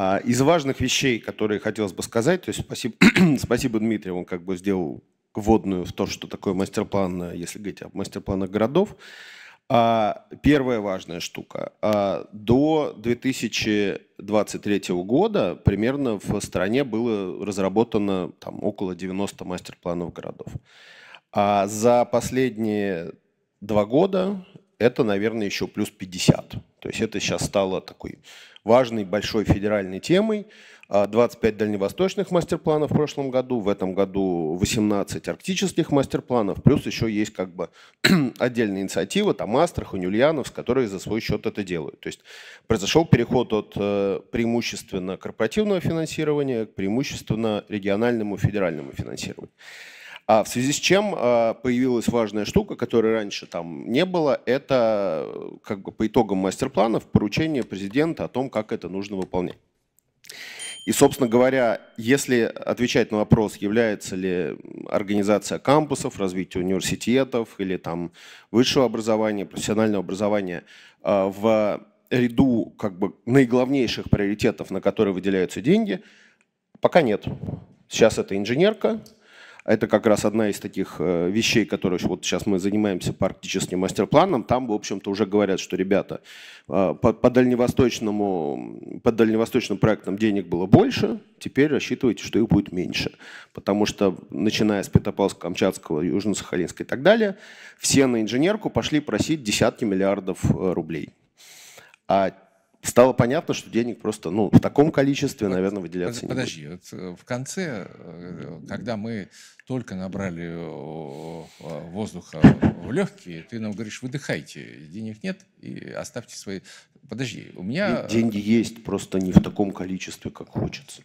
А, из важных вещей, которые хотелось бы сказать, то есть спасибо, спасибо Дмитрию, он как бы сделал вводную в то, что такое мастер-план, э, если говорить о мастер-планах городов. А, первая важная штука. А, до 2023 года примерно в стране было разработано там, около 90 мастер-планов городов. А за последние два года это, наверное, еще плюс 50. То есть это сейчас стало такой важной большой федеральной темой. 25 а, дальневосточных мастер-планов в прошлом году, в этом году 18 арктических мастер-планов, плюс еще есть как бы отдельная инициатива, там Астрахань, Ульяновск, которые за свой счет это делают. То есть произошел переход от э, преимущественно корпоративного финансирования к преимущественно региональному федеральному финансированию. А в связи с чем а, появилась важная штука, которой раньше там не было, это э, как бы по итогам мастер-планов поручение президента о том, как это нужно выполнять. И, собственно говоря, если отвечать на вопрос, является ли организация кампусов, развитие университетов или там высшего образования, профессионального образования а, в ряду как бы наиглавнейших приоритетов, на которые выделяются деньги, пока нет. Сейчас это инженерка, а это как раз одна из таких э, вещей, которые вот сейчас мы занимаемся практическим мастер-планом. Там, в общем-то, уже говорят, что, ребята, э, по, по, дальневосточному, по дальневосточным проектам денег было больше, теперь рассчитывайте, что их будет меньше. Потому что, начиная с Петропавловска-Камчатского, Южно-Сахалинска и так далее, все на инженерку пошли просить десятки миллиардов э, рублей. А стало понятно, что денег просто ну, в таком количестве, наверное, выделяться Подожди, не будет. Подожди, вот э, в конце, э, когда мы только набрали э, воздуха в легкие, ты нам говоришь, выдыхайте, денег нет, и оставьте свои... Подожди, у меня... Деньги есть, просто не в таком количестве, как хочется.